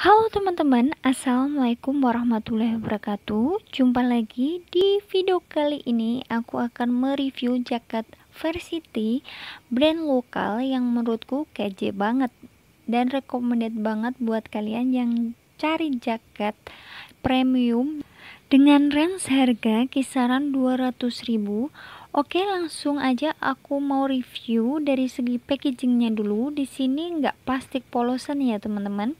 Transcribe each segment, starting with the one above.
Halo teman-teman, Assalamualaikum warahmatullahi wabarakatuh Jumpa lagi di video kali ini Aku akan mereview jaket Versity Brand lokal yang menurutku kece banget Dan recommended banget buat kalian yang cari jaket premium Dengan range harga kisaran 200 ribu Oke, langsung aja aku mau review dari segi packagingnya dulu. Di sini nggak plastik polosan ya teman-teman.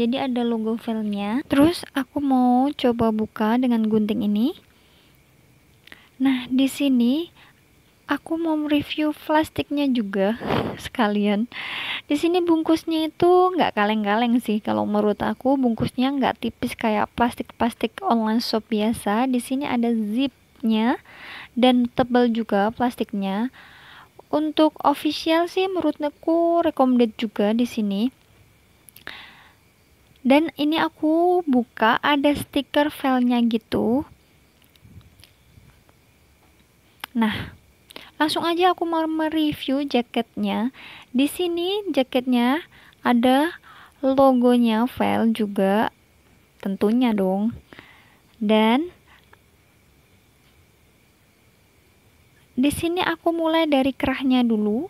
Jadi ada logo filmnya. Terus aku mau coba buka dengan gunting ini. Nah, di sini aku mau review plastiknya juga sekalian. Di sini bungkusnya itu nggak kaleng-kaleng sih. Kalau menurut aku bungkusnya nggak tipis kayak plastik-plastik online shop biasa. Di sini ada zip plastiknya dan tebal juga plastiknya untuk official sih menurut aku recommended juga di sini dan ini aku buka ada stiker filenya gitu nah langsung aja aku mau mereview jaketnya di sini jaketnya ada logonya file juga tentunya dong dan di sini aku mulai dari kerahnya dulu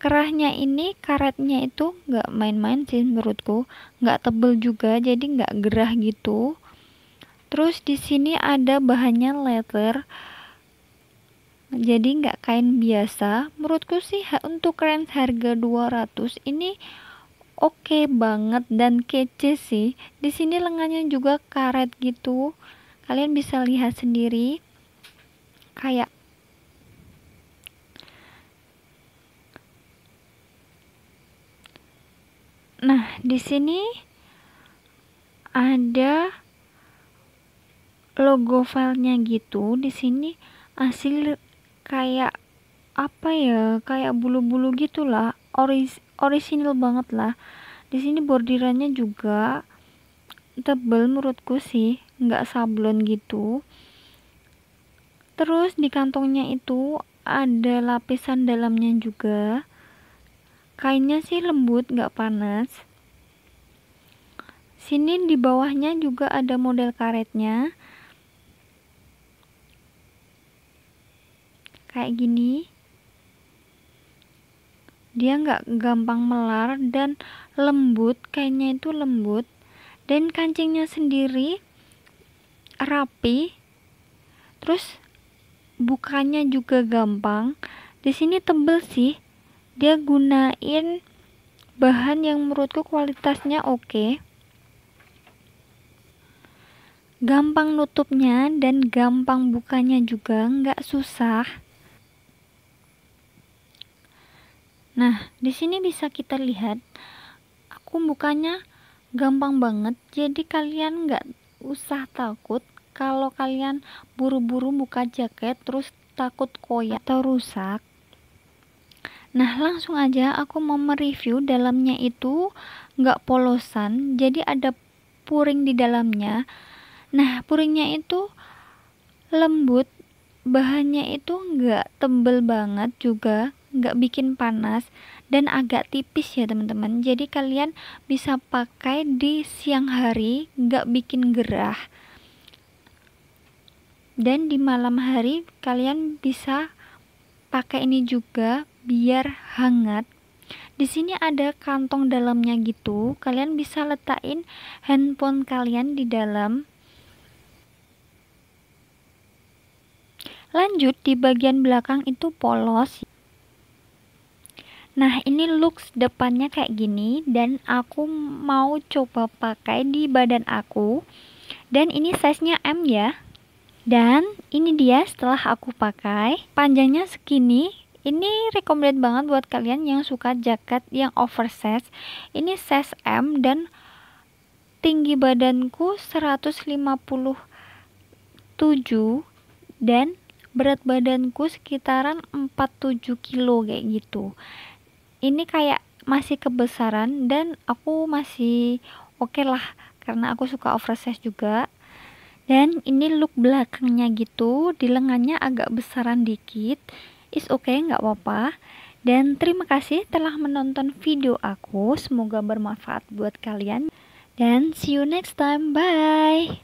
kerahnya ini karetnya itu nggak main-main sih menurutku nggak tebel juga jadi nggak gerah gitu terus di sini ada bahannya leather jadi nggak kain biasa menurutku sih untuk range harga 200 ini oke okay banget dan kece sih di sini lengannya juga karet gitu kalian bisa lihat sendiri kayak Nah, di sini ada logo filenya gitu. Di sini hasil kayak apa ya? Kayak bulu-bulu gitulah. Oris orisinil banget lah. Di sini bordirannya juga tebel menurutku sih, nggak sablon gitu. Terus di kantongnya itu ada lapisan dalamnya juga kainnya sih lembut nggak panas sini di bawahnya juga ada model karetnya kayak gini dia nggak gampang melar dan lembut kainnya itu lembut dan kancingnya sendiri rapi terus bukanya juga gampang di sini tebel sih dia gunain bahan yang menurutku kualitasnya oke gampang nutupnya dan gampang bukanya juga nggak susah nah di sini bisa kita lihat aku bukanya gampang banget jadi kalian nggak usah takut kalau kalian buru-buru buka jaket terus takut koyak atau rusak Nah langsung aja aku mau mereview dalamnya itu nggak polosan jadi ada puring di dalamnya. Nah puringnya itu lembut bahannya itu nggak tebel banget juga nggak bikin panas dan agak tipis ya teman-teman jadi kalian bisa pakai di siang hari nggak bikin gerah dan di malam hari kalian bisa pakai ini juga biar hangat di sini ada kantong dalamnya gitu kalian bisa letakin handphone kalian di dalam lanjut di bagian belakang itu polos nah ini looks depannya kayak gini dan aku mau coba pakai di badan aku dan ini size nya M ya dan ini dia setelah aku pakai panjangnya segini ini recommended banget buat kalian yang suka jaket yang oversize ini size M dan tinggi badanku 157 dan berat badanku sekitaran 47 kilo kayak gitu ini kayak masih kebesaran dan aku masih oke okay lah karena aku suka oversize juga dan ini look belakangnya gitu di lengannya agak besaran dikit is oke okay, nggak apa-apa dan terima kasih telah menonton video aku semoga bermanfaat buat kalian dan see you next time bye